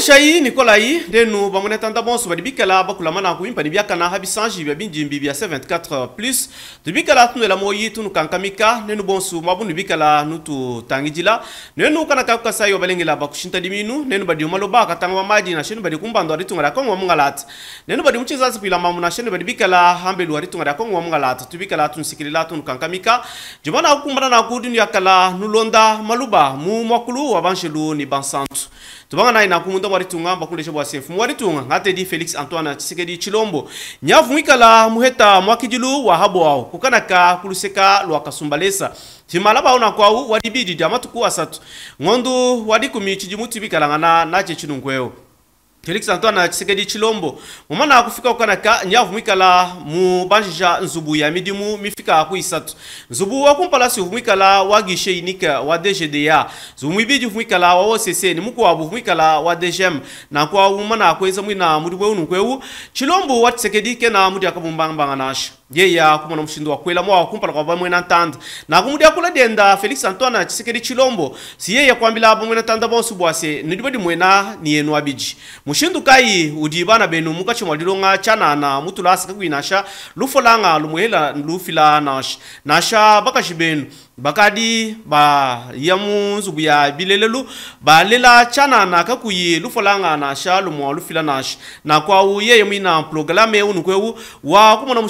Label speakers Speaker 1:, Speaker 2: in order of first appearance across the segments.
Speaker 1: shayi nikolayi denu bamonetanda bonso badi bikala bakulama na kuimpa ni biakana habisanji bia binjimbi bia 24 plus tu bikala tunuela moyi tunu kankamika nenu bonso mabunu bikala nutu tangijila nenu kana kakuka sayo balengela bakushinta diminu nenu badi umaloba katanga mamadi na shenu badi kumbando adi tungala kongwa mungalat nenu badi mchizazi pila mamu na shenu badi bikala hambelu adi tungala kongwa mungalat tu bikala tunsikilila tunu kankamika jumana kukumbana na kudinu yakala nulonda maluba mu mwakulu wabanshelu ni bansantu tubanga nayi nakumu ndo waritunga bakulesha bwa sefu ngate ngatedi felix antoine di chilombo nyavu ikala muheta wa habo wao kukanaka kuluseka lwakasumbalesa cimala baona kwawu wadibididi amatuku asatu ng'ondu wadi kumi cidimu tibikalangana nace cinunkweo felix antoine tshisekedi chilombo mumana akufika kukanaka nyavumwikala mu banjija nzubu ya midimu mifika isatu nzubu wakumpalasi uvumwikala wa gishe inika wa dgda nzubu mwibidi uvumwikala wa occ ni muku wabu uvumwikala wa dgm kwa umana akueza mwina mudi bweu nunkwewu Chilombo wa tshisekedi kena mudi akabumbangabanga nasho yeya kumona mushindo wakwela mwa wakumpala kwa vamwe na ntanda nakumudia kula denda felix antoine tshisekedi tshilombo si yeya kuambila vamwe na ntanda bonso bwase nidi mwena ni yenu abiji mushindu kayi udi bana benu mukatshimwalilonga tshanana mutula asika kuinasha lufolanga lumuhela lufila nasha nasha bakashi benu bakadi baya munzubu ya bilelelu balela tshanana kakuyi lufolanga nasha lumua lufila nasha nakwawu yeye muina mprograme unukwewu wa kumona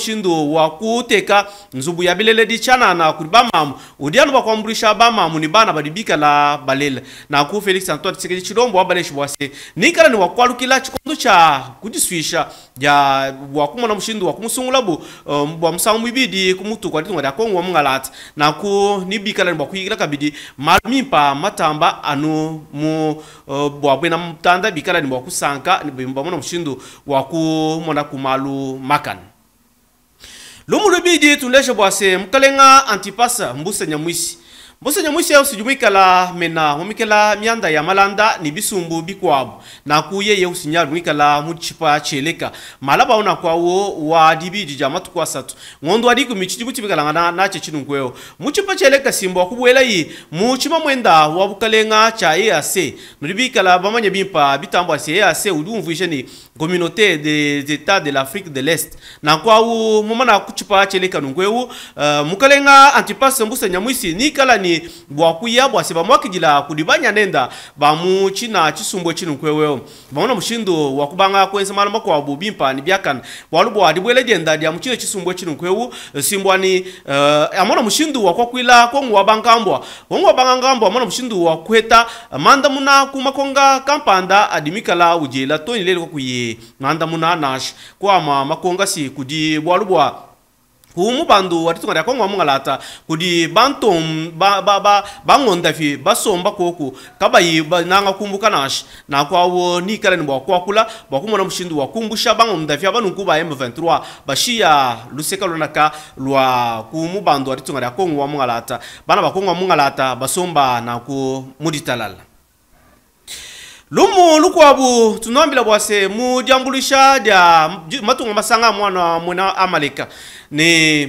Speaker 1: wakuteka nzubu ya bilele bileledi na kuri bamamu udianu bakwamburisha bamamu ni bana badibika la balele na ku Felix Antoine Tshisekedi wa baleshi bwase nikala ni wakwalukila chikondo cha kujiswisha ya wakuma na wakumona mushindu wakumusungula bu um, bwa musango mwibidi kumutukwa nditingwa dia kongwa mungalati na ku nibikala ni bakuyigira kabidi pa matamba anu mu uh, na mtanda bikala ni bwakusanka ni bwamona mushindu wakumona kumalu makan lo mulubi di tunde shebwase mkalenga antipasa mbuse nyamwisi mbuso nyamwiso usijumuikala mena mumikela myanda ya malanda ni bisumbu bikuabo nakuye yehu sinyali mwikala mucipa celeka mala baona kwawo wadi bidi ja matuku asatu ng'ondo adi kumi cidi butibikalangana nace cinunkuewo mucipa celeka simbu akubwelayi mucima mwenda wa bukalenga eac nudi bikala bamanya bimpa bitambu asi eac udi umvuisheni communauté des états de l'afrique de l'est nankwawu mumana kucipa celeka nunkuewu uh, mukalenga antipasse mbuso nyamwisi nikala ni bali bwakuya bwasiba mwakigila kudi banyanenda bamu china chisumbu chinu nkweweo baona mushindu wakubanga kwense malamba kwa bubi mpani byakana bwalubwa adibwele dyenda dya muchino chisumbu chinu nkwewu simbwani uh, eh, amona mushindu wakwakwila kongwabangambwa ongwabangangambwa amona mushindu wakuheta manda muna kumakonga kampanda adimikala ujela toni lele kwakuye manda muna nash kwama makonga si kudi bwalubwa kumu bandu wati tukanda kwa ngamu ngalata kudi bantom ba ba ba bangonda fi basomba koku kabayi nanga kumbuka nash na kwa wo ni kala ni bwa kula bwa kumona mushindu wa kumbusha bangonda fi abanu kuba M23 bashia luseka lonaka lwa kumu bandu wati tukanda kwa ngamu ngalata bana bakongwa mungalata basomba na ku muditalala lumu lukuabu tunambila bwase mudyambulisha dya matungo masanga mwana mwena amaleka ni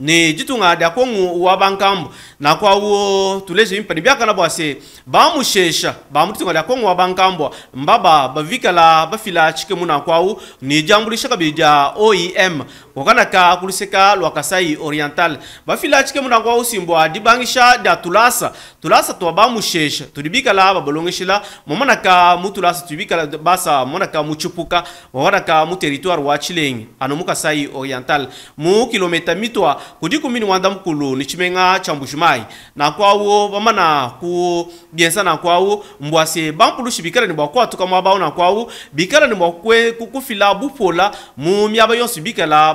Speaker 1: ni ditunga dya kongu wa bankambo nakwawo tuleje mpani byakana bwase bamushesha bamutunga dya kongu wa bankambu mbaba bavikala bafila chike muna kwawu ni dyambulisha kabidya oem o kana ka kulise ka lwakasai oriental bafila chike munango wa usimbua dibangisha dia tulasa tulasa tua bamushesha tudibikala babolongeshela momona ka mutulasa tudibikala basa mona ka muchupuka wawana ka mu wa tshilenge ano kasai oriental mu kilomita mitwa kudi kumini wanda mukulu ni tshimenga tshia mbujimai nakuawu bamana ku biensa nakuawu mbuase bampuluxi bikala ni buakuatuka muabawu nakuawu bikala ni buakue kufila bupola mu miaba yonso bikala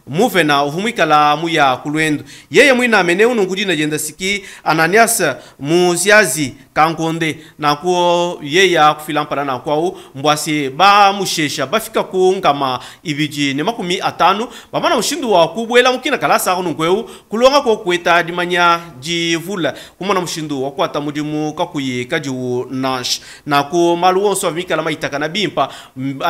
Speaker 1: muvena ohumu muya kulwendo yeye mwina amene unungudina jenda siki ananias musyazi kankonde nakuwo yeye akufila mpala nakwawu mbwasi bamushesha bafika ku nkama ibiji ni makumi atanu pamana mushindu wa kubwela mukina kalasa ako nunkwewu kulonga kokweta dimanya divula kumona mushindu wakuata mudimu kakuyi kadiwu nansha naku malu wonso avimikala maitaka bimpa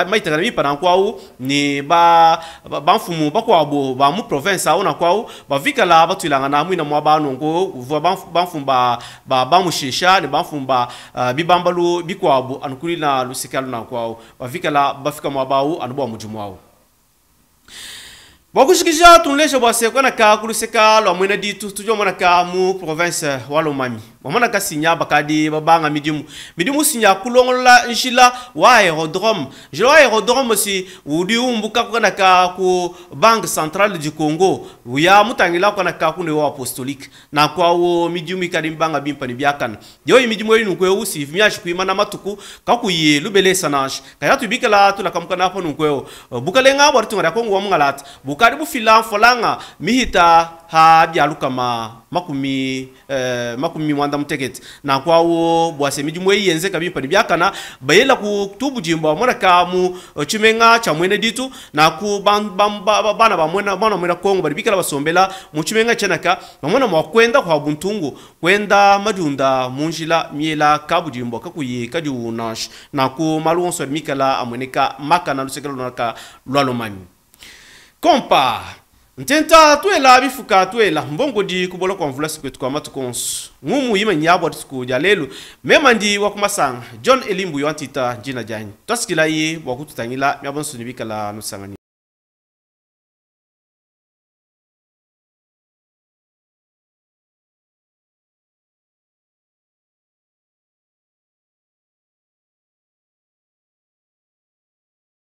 Speaker 1: maitaka bimpa nankwawu ni ba bamfumu ba, ba, kwabo ba mu province awo na kwawo bavikala batuilanga na mwina mwa banongo vua banfumba ba bamushisha ne banfumba uh, bibambalu bikwabo anukuli na lusikalo na kwawo bavikala bafika mwa bawo anubo mujumu wawo bakushikisha tunlesha bwase kwana ka kulusekalo amwena ditu tujomona ka mu province walomami mamana ka sinya bakadi babanga midimu midimu sinya kulongola nshila wa aérodrome jila wa aérodrome si wudi umbuka kukana ka ku banque centrale du congo ya mutangila kukana ka kune wa apostolique na kwa wo midimu ikadi mbanga bimpani biakana yoyi midimu yoyi nukwe usi vimyashi kuima na matuku kaku ye lubele sanash kaya tubikala tuna kamukana hapo nukwe bukalenga bwari tungara kongo wamungalata bukadi bufila folanga mihita ha bialukama makumi eh, makumi mwanda rwanda mutegetsi nakwawo bwasemi jimwe iyenze kabipani byakana bayela ku tubujimba wamweraka mu eh, chimenga cha mwene ditu naku bana bamwena bana mwena kongo bali bikala basombela mu chimenga chenaka bamwena mwakwenda kwa buntungu kwenda madunda munjila miela kabujimbo kakuyi kajunash naku maluonso mikala amweneka makana lusekelo naka lwalomani kompa ntenta tuela bifuka tuela di kubola kwa mvula sikwetu kwa konsu ng'umu yima nyabo tukuja mema memandi wakumasanga john elimbu yo antita njina janyi twasikila iye wakututangila myabonsuni bikala nusangani